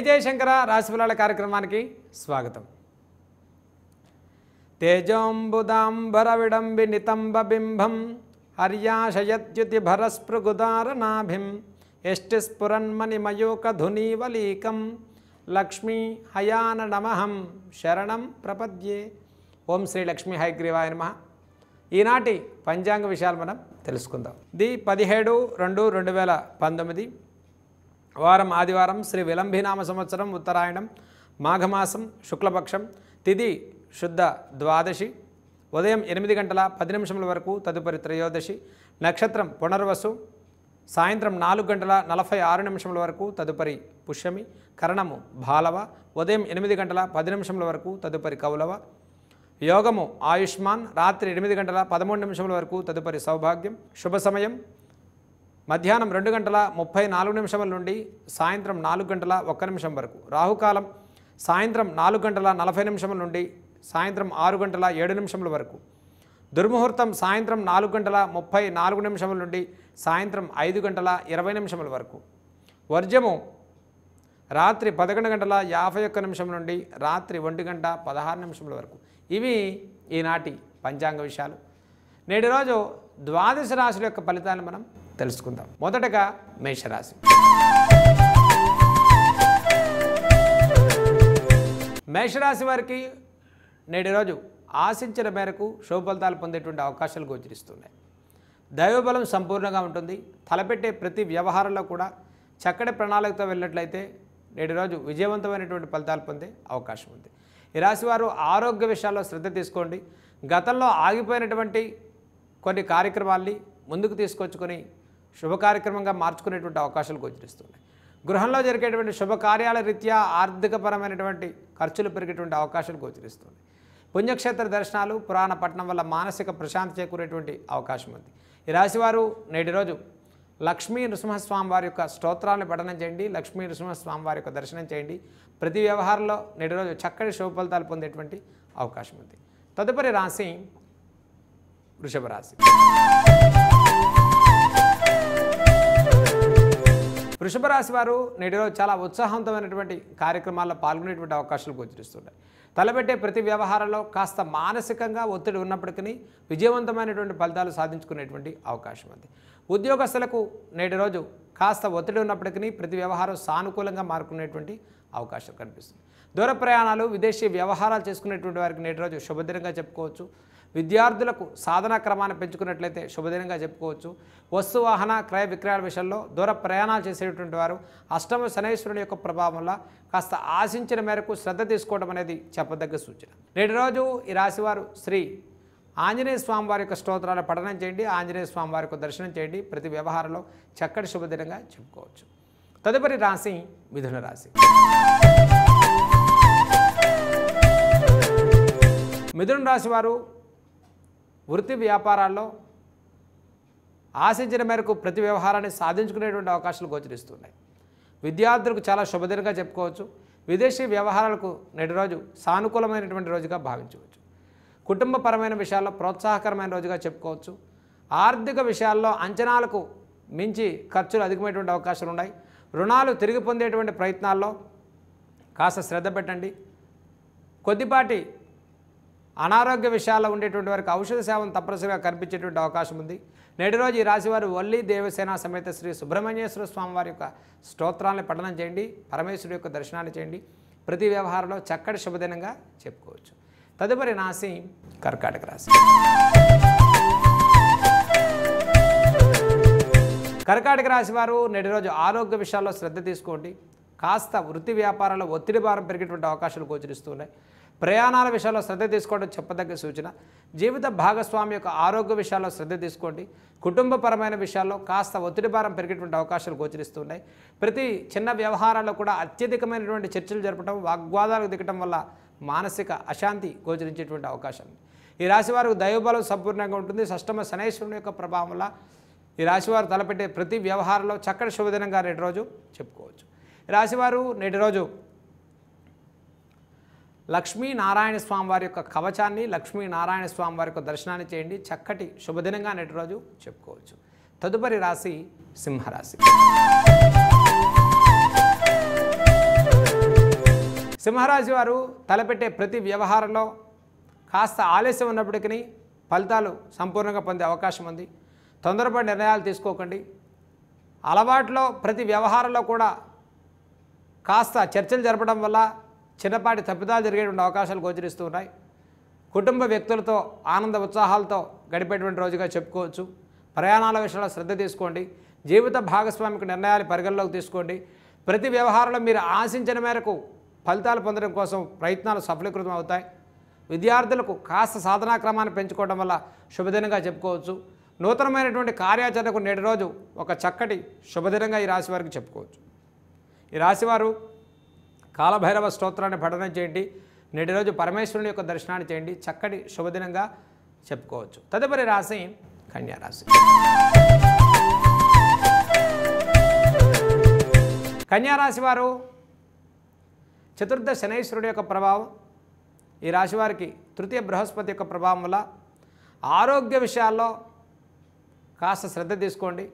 జయ జయశంకర రాశిఫలాల కార్యక్రమానికి స్వాగతం తేజోంబుదాంబర విడంబి నితంబ బింబం హర్యాశయత్యుతి భరస్పృగుదారనాభిం ఎష్టి ధునీవలీకం లక్ష్మీ హయాన నమహం శరణం ప్రపద్యే ఓం శ్రీ లక్ష్మీ హైగ్రీవాయ నమ ఈనాటి పంచాంగ విషయాలు మనం తెలుసుకుందాం ది పదిహేడు రెండు రెండు వేల పంతొమ్మిది వారం ఆదివారం శ్రీ విలంబినామ సంవత్సరం ఉత్తరాయణం మాఘమాసం శుక్లపక్షం తిథి శుద్ధ ద్వాదశి ఉదయం ఎనిమిది గంటల పది నిమిషముల వరకు తదుపరి త్రయోదశి నక్షత్రం పునర్వసు సాయంత్రం నాలుగు గంటల నలభై ఆరు నిమిషముల వరకు తదుపరి పుష్యమి కరణము బాలవ ఉదయం ఎనిమిది గంటల పది నిమిషముల వరకు తదుపరి కౌలవ యోగము ఆయుష్మాన్ రాత్రి ఎనిమిది గంటల పదమూడు నిమిషముల వరకు తదుపరి సౌభాగ్యం శుభ సమయం మధ్యాహ్నం రెండు గంటల ముప్పై నాలుగు నిమిషముల నుండి సాయంత్రం నాలుగు గంటల ఒక్క నిమిషం వరకు రాహుకాలం సాయంత్రం నాలుగు గంటల నలభై నిమిషముల నుండి సాయంత్రం ఆరు గంటల ఏడు నిమిషముల వరకు దుర్ముహూర్తం సాయంత్రం నాలుగు గంటల ముప్పై నాలుగు నిమిషముల నుండి సాయంత్రం ఐదు గంటల ఇరవై నిమిషముల వరకు వర్జము రాత్రి పదకొండు గంటల యాభై ఒక్క నిమిషం నుండి రాత్రి ఒంటి గంట పదహారు నిమిషముల వరకు ఇవి ఈనాటి పంచాంగ విషయాలు నేటి రోజు ద్వాదశ రాశుల యొక్క ఫలితాన్ని మనం తెలుసుకుందాం మొదటగా మేషరాశి మేషరాశి వారికి నేటి రోజు ఆశించిన మేరకు శుభ ఫలితాలు పొందేటువంటి అవకాశాలు గోచరిస్తున్నాయి దైవబలం సంపూర్ణంగా ఉంటుంది తలపెట్టే ప్రతి వ్యవహారంలో కూడా చక్కటి ప్రణాళికతో వెళ్ళినట్లయితే నేటి రోజు విజయవంతమైనటువంటి ఫలితాలు పొందే అవకాశం ఉంది ఈ రాశివారు ఆరోగ్య విషయాల్లో శ్రద్ధ తీసుకోండి గతంలో ఆగిపోయినటువంటి కొన్ని కార్యక్రమాల్ని ముందుకు తీసుకొచ్చుకొని శుభ కార్యక్రమంగా మార్చుకునేటువంటి అవకాశాలు గోచరిస్తున్నాయి గృహంలో జరిగేటువంటి శుభకార్యాల రీత్యా ఆర్థికపరమైనటువంటి ఖర్చులు పెరిగేటువంటి అవకాశాలు గోచరిస్తుంది పుణ్యక్షేత్ర దర్శనాలు పురాణ పట్టణం వల్ల మానసిక ప్రశాంతి చేకూరేటువంటి అవకాశం ఉంది ఈ రాశివారు నేటి రోజు లక్ష్మీ నృసింహస్వామి వారి యొక్క స్తోత్రాలను పఠనం చేయండి లక్ష్మీ నృసింహస్వామి వారి యొక్క దర్శనం చేయండి ప్రతి వ్యవహారంలో నేటి రోజు చక్కటి శుభ ఫలితాలు పొందేటువంటి అవకాశం ఉంది తదుపరి రాశి వృషభ రాశి వృషభ రాశి వారు నేటిలో చాలా ఉత్సాహవంతమైనటువంటి కార్యక్రమాల్లో పాల్గొనేటువంటి అవకాశాలు గోచరిస్తుంటాయి తలబెట్టే ప్రతి వ్యవహారంలో కాస్త మానసికంగా ఒత్తిడి ఉన్నప్పటికీ విజయవంతమైనటువంటి ఫలితాలు సాధించుకునేటువంటి అవకాశం ఉంది ఉద్యోగస్తులకు నేటి రోజు కాస్త ఒత్తిడి ఉన్నప్పటికీ ప్రతి వ్యవహారం సానుకూలంగా మారుకునేటువంటి అవకాశం కనిపిస్తుంది దూర ప్రయాణాలు విదేశీ వ్యవహారాలు చేసుకునేటువంటి వారికి నేటి రోజు శుభదినంగా చెప్పుకోవచ్చు విద్యార్థులకు సాధన క్రమాన్ని పెంచుకున్నట్లయితే శుభదినంగా చెప్పుకోవచ్చు వస్తు వాహన క్రయ విక్రయాల విషయంలో దూర ప్రయాణాలు చేసేటువంటి వారు అష్టమ శనేశ్వరుని యొక్క ప్రభావం వల్ల కాస్త ఆశించిన మేరకు శ్రద్ధ తీసుకోవడం అనేది చెప్పదగ్గ సూచన నేటి రోజు ఈ రాశివారు శ్రీ ఆంజనేయ స్వామి వారి యొక్క స్తోత్రాలు పఠనం చేయండి ఆంజనేయ స్వామి వారి యొక్క దర్శనం చేయండి ప్రతి వ్యవహారంలో చక్కటి శుభదినంగా చెప్పుకోవచ్చు తదుపరి రాశి మిథున రాశి మిథున రాశి వారు వృత్తి వ్యాపారాల్లో ఆశించిన మేరకు ప్రతి వ్యవహారాన్ని సాధించుకునేటువంటి అవకాశాలు గోచరిస్తున్నాయి విద్యార్థులకు చాలా శుభదినంగా చెప్పుకోవచ్చు విదేశీ వ్యవహారాలకు నేటి రోజు సానుకూలమైనటువంటి రోజుగా భావించవచ్చు కుటుంబపరమైన విషయాల్లో ప్రోత్సాహకరమైన రోజుగా చెప్పుకోవచ్చు ఆర్థిక విషయాల్లో అంచనాలకు మించి ఖర్చులు అధికమైనటువంటి అవకాశాలు ఉన్నాయి రుణాలు తిరిగి పొందేటువంటి ప్రయత్నాల్లో కాస్త శ్రద్ధ పెట్టండి కొద్దిపాటి అనారోగ్య విషయాల్లో ఉండేటువంటి వారికి ఔషధ సేవను తప్పనిసరిగా కనిపించేటువంటి అవకాశం ఉంది నేటి రోజు ఈ రాశివారు వల్లి దేవసేన సమేత శ్రీ సుబ్రహ్మణ్యేశ్వర స్వామి వారి యొక్క స్తోత్రాలను పఠనం చేయండి పరమేశ్వరుడు యొక్క దర్శనాన్ని చేయండి ప్రతి వ్యవహారంలో చక్కటి శుభదినంగా చెప్పుకోవచ్చు తదుపరి నాసి కర్కాటక రాశి కర్కాటక రాశి వారు నేటి రోజు ఆరోగ్య విషయాల్లో శ్రద్ధ తీసుకోండి కాస్త వృత్తి వ్యాపారాల్లో ఒత్తిడి భారం పెరిగేటువంటి అవకాశాలు గోచరిస్తున్నాయి ప్రయాణాల విషయాల్లో శ్రద్ధ తీసుకోవడం చెప్పదగ్గ సూచన జీవిత భాగస్వామి యొక్క ఆరోగ్య విషయాల్లో శ్రద్ధ తీసుకోండి కుటుంబపరమైన విషయాల్లో కాస్త ఒత్తిడి భారం పెరిగేటువంటి అవకాశాలు గోచరిస్తున్నాయి ప్రతి చిన్న వ్యవహారాల్లో కూడా అత్యధికమైనటువంటి చర్చలు జరపడం వాగ్వాదాలకు దిగటం వల్ల మానసిక అశాంతి గోచరించేటువంటి అవకాశం ఈ రాశి వారికి దైవబలం సంపూర్ణంగా ఉంటుంది షష్టమ శనేశ్వరుని యొక్క ప్రభావం వల్ల ఈ రాశివారు తలపెట్టే ప్రతి వ్యవహారంలో చక్కటి శుభదినంగా నేటి రోజు చెప్పుకోవచ్చు రాశివారు నేటి రోజు లక్ష్మీనారాయణ స్వామి వారి యొక్క కవచాన్ని లక్ష్మీనారాయణ స్వామి వారి యొక్క దర్శనాన్ని చేయండి చక్కటి శుభదినంగా నేటి రోజు చెప్పుకోవచ్చు తదుపరి రాశి సింహరాశి సింహరాశి వారు తలపెట్టే ప్రతి వ్యవహారంలో కాస్త ఆలస్యం ఉన్నప్పటికీ ఫలితాలు సంపూర్ణంగా పొందే అవకాశం ఉంది తొందరపడి నిర్ణయాలు తీసుకోకండి అలవాట్లో ప్రతి వ్యవహారంలో కూడా కాస్త చర్చలు జరపడం వల్ల చిన్నపాటి తప్పిదాలు జరిగేటువంటి అవకాశాలు గోచరిస్తూ ఉన్నాయి కుటుంబ వ్యక్తులతో ఆనంద ఉత్సాహాలతో గడిపేటువంటి రోజుగా చెప్పుకోవచ్చు ప్రయాణాల విషయంలో శ్రద్ధ తీసుకోండి జీవిత భాగస్వామికి నిర్ణయాలు పరిగణలోకి తీసుకోండి ప్రతి వ్యవహారంలో మీరు ఆశించిన మేరకు ఫలితాలు పొందడం కోసం ప్రయత్నాలు సఫలీకృతం అవుతాయి విద్యార్థులకు కాస్త సాధనా క్రమాన్ని పెంచుకోవడం వల్ల శుభదినంగా చెప్పుకోవచ్చు నూతనమైనటువంటి కార్యాచరణకు నేటి రోజు ఒక చక్కటి శుభదినంగా ఈ రాశి వారికి చెప్పుకోవచ్చు ఈ రాశివారు కాలభైరవ స్తోత్రాన్ని పఠనం చేయండి నేటి రోజు పరమేశ్వరుని యొక్క దర్శనాన్ని చేయండి చక్కటి శుభదినంగా చెప్పుకోవచ్చు తదుపరి రాశి కన్యారాశి కన్యారాశి వారు చతుర్థ శనైశ్వరుడు యొక్క ప్రభావం ఈ రాశివారికి తృతీయ బృహస్పతి యొక్క ప్రభావం వల్ల ఆరోగ్య విషయాల్లో కాస్త శ్రద్ధ తీసుకోండి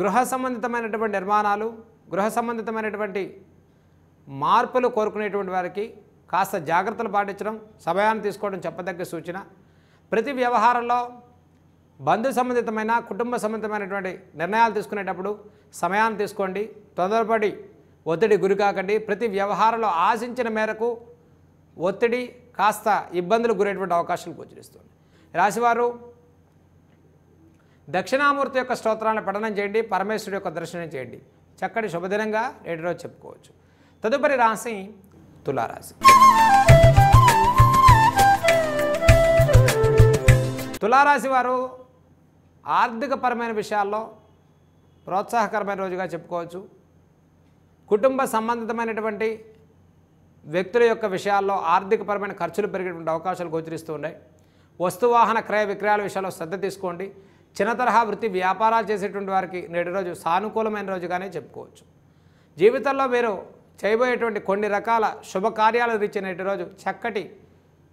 గృహ సంబంధితమైనటువంటి నిర్మాణాలు గృహ సంబంధితమైనటువంటి మార్పులు కోరుకునేటువంటి వారికి కాస్త జాగ్రత్తలు పాటించడం సమయాన్ని తీసుకోవడం చెప్పదగ్గ సూచన ప్రతి వ్యవహారంలో బంధు సంబంధితమైన కుటుంబ సంబంధితమైనటువంటి నిర్ణయాలు తీసుకునేటప్పుడు సమయాన్ని తీసుకోండి తొందరపడి ఒత్తిడి గురికాకండి ప్రతి వ్యవహారంలో ఆశించిన మేరకు ఒత్తిడి కాస్త ఇబ్బందులు గురేటువంటి అవకాశాలు గోచరిస్తుంది రాశివారు దక్షిణామూర్తి యొక్క స్తోత్రాలను పఠనం చేయండి పరమేశ్వరుడు యొక్క దర్శనం చేయండి చక్కటి శుభదినంగా నేటి రోజు చెప్పుకోవచ్చు తదుపరి రాశి తులారాశి తులారాశి వారు ఆర్థికపరమైన విషయాల్లో ప్రోత్సాహకరమైన రోజుగా చెప్పుకోవచ్చు కుటుంబ సంబంధితమైనటువంటి వ్యక్తుల యొక్క విషయాల్లో ఆర్థికపరమైన ఖర్చులు పెరిగేటువంటి అవకాశాలు గోచరిస్తూ ఉన్నాయి వస్తువాహన క్రయ విక్రయాల విషయాల్లో శ్రద్ధ తీసుకోండి చిన్న తరహా వృత్తి వ్యాపారాలు చేసేటువంటి వారికి నేటి రోజు సానుకూలమైన రోజుగానే చెప్పుకోవచ్చు జీవితంలో మీరు చేయబోయేటువంటి కొన్ని రకాల శుభకార్యాలు రీచిన రోజు చక్కటి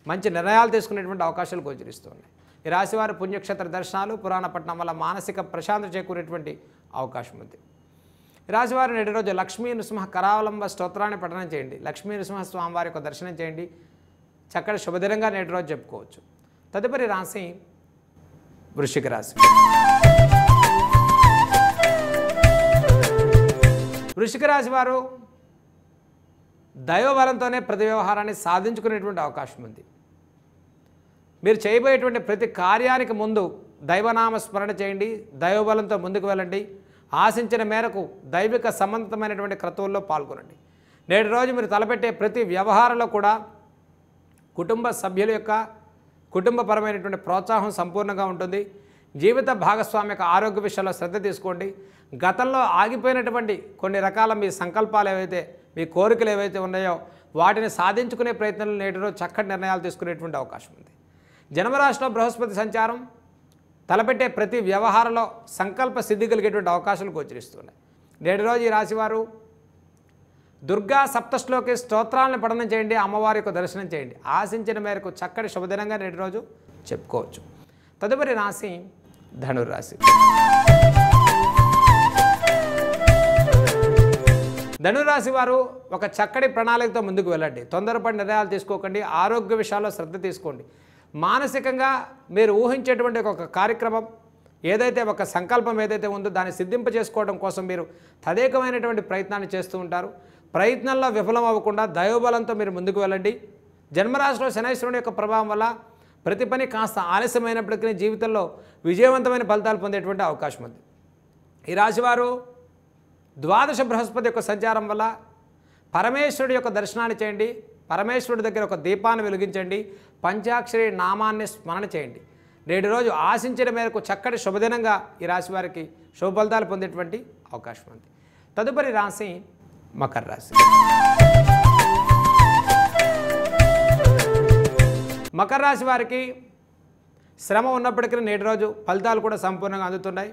మంచి నిర్ణయాలు తీసుకునేటువంటి అవకాశాలు గోచరిస్తున్నాయి ఈ రాశివారి పుణ్యక్షేత్ర దర్శనాలు పురాణపట్నం వల్ల మానసిక ప్రశాంతత చేకూరేటువంటి అవకాశం ఉంది రాశివారు నేటి రోజు లక్ష్మీ నృసింహ కరావలంబ స్తోత్రాన్ని పఠనం చేయండి లక్ష్మీ నృసింహ స్వామివారి యొక్క దర్శనం చేయండి చక్కటి శుభదినంగా నేటి రోజు చెప్పుకోవచ్చు తదుపరి రాశి వృషిక రాశి వృషిక రాశి వారు దైవబలంతోనే ప్రతి వ్యవహారాన్ని సాధించుకునేటువంటి అవకాశం ఉంది మీరు చేయబోయేటువంటి ప్రతి కార్యానికి ముందు దైవనామ స్మరణ చేయండి దైవబలంతో ముందుకు వెళ్ళండి ఆశించిన మేరకు దైవిక సంబంధమైనటువంటి క్రతువుల్లో పాల్గొనండి నేటి రోజు మీరు తలపెట్టే ప్రతి వ్యవహారంలో కూడా కుటుంబ సభ్యుల యొక్క కుటుంబపరమైనటువంటి ప్రోత్సాహం సంపూర్ణంగా ఉంటుంది జీవిత భాగస్వామి యొక్క ఆరోగ్య విషయంలో శ్రద్ధ తీసుకోండి గతంలో ఆగిపోయినటువంటి కొన్ని రకాల మీ సంకల్పాలు ఏవైతే మీ కోరికలు ఏవైతే ఉన్నాయో వాటిని సాధించుకునే ప్రయత్నంలో రోజు చక్కటి నిర్ణయాలు తీసుకునేటువంటి అవకాశం ఉంది జన్మరాశిలో బృహస్పతి సంచారం తలపెట్టే ప్రతి వ్యవహారంలో సంకల్ప సిద్ధి కలిగేటువంటి అవకాశాలు గోచరిస్తున్నాయి నేటి రోజు ఈ రాశివారు దుర్గా సప్తశ్లోకి స్తోత్రాలను పఠనం చేయండి అమ్మవారి యొక్క దర్శనం చేయండి ఆశించిన మేరకు చక్కటి శుభదినంగా నేటి రోజు చెప్పుకోవచ్చు తదుపరి రాశి ధనుర్రాశి ధనురాశి వారు ఒక చక్కటి ప్రణాళికతో ముందుకు వెళ్ళండి తొందరపడి నిర్ణయాలు తీసుకోకండి ఆరోగ్య విషయాల్లో శ్రద్ధ తీసుకోండి మానసికంగా మీరు ఊహించేటువంటి ఒక కార్యక్రమం ఏదైతే ఒక సంకల్పం ఏదైతే ఉందో దాన్ని సిద్ధింప చేసుకోవడం కోసం మీరు తదేకమైనటువంటి ప్రయత్నాన్ని చేస్తూ ఉంటారు ప్రయత్నంలో విఫలం అవ్వకుండా దైవబలంతో మీరు ముందుకు వెళ్ళండి జన్మరాశిలో శనైశ్వరుని యొక్క ప్రభావం వల్ల ప్రతి పని కాస్త ఆలస్యమైనప్పటికీ జీవితంలో విజయవంతమైన ఫలితాలు పొందేటువంటి అవకాశం ఉంది ఈ రాశివారు ద్వాదశ బృహస్పతి యొక్క సంచారం వల్ల పరమేశ్వరుడి యొక్క దర్శనాన్ని చేయండి పరమేశ్వరుడి దగ్గర ఒక దీపాన్ని వెలిగించండి పంచాక్షరి నామాన్ని స్మరణ చేయండి నేటి రోజు ఆశించిన మేరకు చక్కటి శుభదినంగా ఈ రాశి వారికి శుభ ఫలితాలు పొందేటువంటి అవకాశం ఉంది తదుపరి రాశి మకర రాశి మకర రాశి వారికి శ్రమ ఉన్నప్పటికీ నేటి రోజు ఫలితాలు కూడా సంపూర్ణంగా అందుతున్నాయి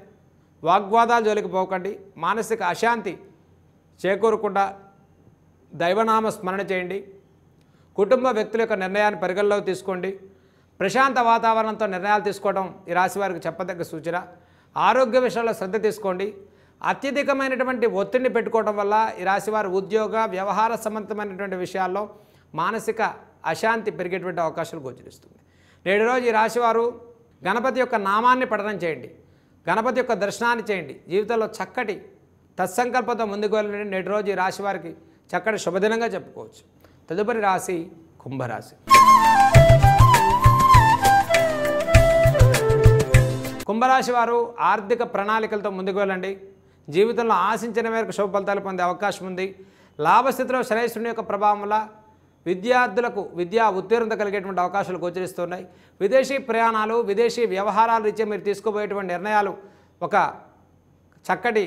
వాగ్వాదాలు జోలికి పోకండి మానసిక అశాంతి చేకూరకుండా దైవనామ స్మరణ చేయండి కుటుంబ వ్యక్తుల యొక్క నిర్ణయాన్ని పరిగణలోకి తీసుకోండి ప్రశాంత వాతావరణంతో నిర్ణయాలు తీసుకోవడం ఈ రాశి వారికి చెప్పదగ్గ సూచన ఆరోగ్య విషయాల్లో శ్రద్ధ తీసుకోండి అత్యధికమైనటువంటి ఒత్తిడిని పెట్టుకోవడం వల్ల ఈ రాశివారు ఉద్యోగ వ్యవహార సంబంధమైనటువంటి విషయాల్లో మానసిక అశాంతి పెరిగేటువంటి అవకాశాలు గోచరిస్తుంది నేడు రోజు ఈ రాశివారు గణపతి యొక్క నామాన్ని పఠనం చేయండి గణపతి యొక్క దర్శనాన్ని చేయండి జీవితంలో చక్కటి తత్సంకల్పంతో ముందుకు వెళ్ళిన నేటి రోజు ఈ రాశి వారికి చక్కటి శుభదినంగా చెప్పుకోవచ్చు తదుపరి రాశి కుంభరాశి కుంభరాశి వారు ఆర్థిక ప్రణాళికలతో ముందుకు వెళ్ళండి జీవితంలో ఆశించిన మేరకు శుభ ఫలితాలు పొందే అవకాశం ఉంది లాభస్థితిలో శ్రేయస్సుని యొక్క ప్రభావం వల్ల విద్యార్థులకు విద్యా ఉత్తీర్ణత కలిగేటువంటి అవకాశాలు గోచరిస్తున్నాయి విదేశీ ప్రయాణాలు విదేశీ వ్యవహారాల రీత్యా మీరు తీసుకోబోయేటువంటి నిర్ణయాలు ఒక చక్కటి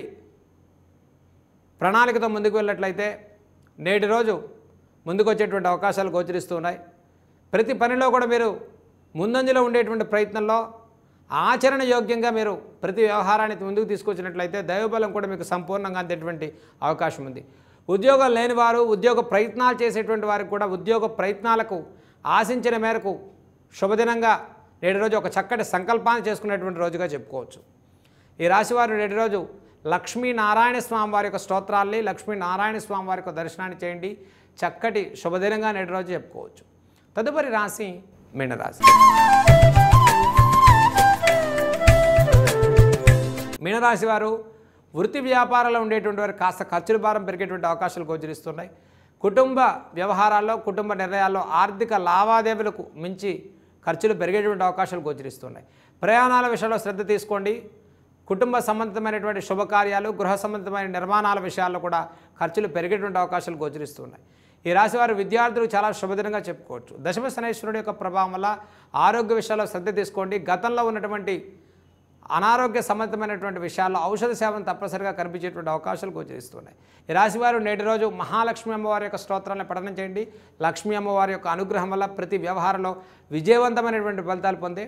ప్రణాళికతో ముందుకు వెళ్ళినట్లయితే నేటి రోజు ముందుకొచ్చేటువంటి అవకాశాలు గోచరిస్తున్నాయి ప్రతి పనిలో కూడా మీరు ముందంజలో ఉండేటువంటి ప్రయత్నంలో ఆచరణ యోగ్యంగా మీరు ప్రతి వ్యవహారాన్ని ముందుకు తీసుకొచ్చినట్లయితే దైవబలం కూడా మీకు సంపూర్ణంగా అందేటువంటి అవకాశం ఉంది ఉద్యోగం లేని వారు ఉద్యోగ ప్రయత్నాలు చేసేటువంటి వారికి కూడా ఉద్యోగ ప్రయత్నాలకు ఆశించిన మేరకు శుభదినంగా నేటి రోజు ఒక చక్కటి సంకల్పాన్ని చేసుకునేటువంటి రోజుగా చెప్పుకోవచ్చు ఈ రాశివారు నేటి రోజు లక్ష్మీనారాయణ స్వామి వారి యొక్క స్తోత్రాల్ని లక్ష్మీనారాయణ స్వామి వారి యొక్క దర్శనాన్ని చేయండి చక్కటి శుభదినంగా నేటి రోజు చెప్పుకోవచ్చు తదుపరి రాశి మీనరాశి మీనరాశి వారు వృత్తి వ్యాపారాల్లో ఉండేటువంటి వారు కాస్త ఖర్చుల భారం పెరిగేటువంటి అవకాశాలు గోచరిస్తున్నాయి కుటుంబ వ్యవహారాల్లో కుటుంబ నిర్ణయాల్లో ఆర్థిక లావాదేవీలకు మించి ఖర్చులు పెరిగేటువంటి అవకాశాలు గోచరిస్తున్నాయి ప్రయాణాల విషయంలో శ్రద్ధ తీసుకోండి కుటుంబ సంబంధమైనటువంటి శుభకార్యాలు గృహ సంబంధమైన నిర్మాణాల విషయాల్లో కూడా ఖర్చులు పెరిగేటువంటి అవకాశాలు గోచరిస్తున్నాయి ఈ రాశి వారి విద్యార్థులు చాలా శుభదినంగా చెప్పుకోవచ్చు దశమ శనేశ్వరుడు యొక్క ప్రభావం వల్ల ఆరోగ్య విషయాల్లో శ్రద్ధ తీసుకోండి గతంలో ఉన్నటువంటి అనారోగ్య సంబంధమైనటువంటి విషయాల్లో ఔషధ సేవను తప్పనిసరిగా కనిపించేటువంటి అవకాశాలు గోచరిస్తున్నాయి ఈ రాశివారు నేటి రోజు మహాలక్ష్మి అమ్మవారి యొక్క స్తోత్రాలను పఠనం చేయండి లక్ష్మీ అమ్మవారి యొక్క అనుగ్రహం వల్ల ప్రతి వ్యవహారంలో విజయవంతమైనటువంటి ఫలితాలు పొందే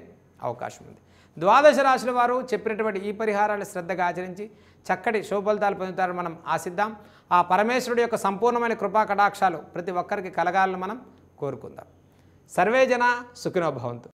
అవకాశం ఉంది ద్వాదశ రాశుల వారు చెప్పినటువంటి ఈ పరిహారాన్ని శ్రద్ధగా ఆచరించి చక్కటి శుభఫలితాలు పొందుతారని మనం ఆశిద్దాం ఆ పరమేశ్వరుడి యొక్క సంపూర్ణమైన కృపా కటాక్షాలు ప్రతి ఒక్కరికి కలగాలని మనం కోరుకుందాం సర్వే జన సుఖినోభవంతు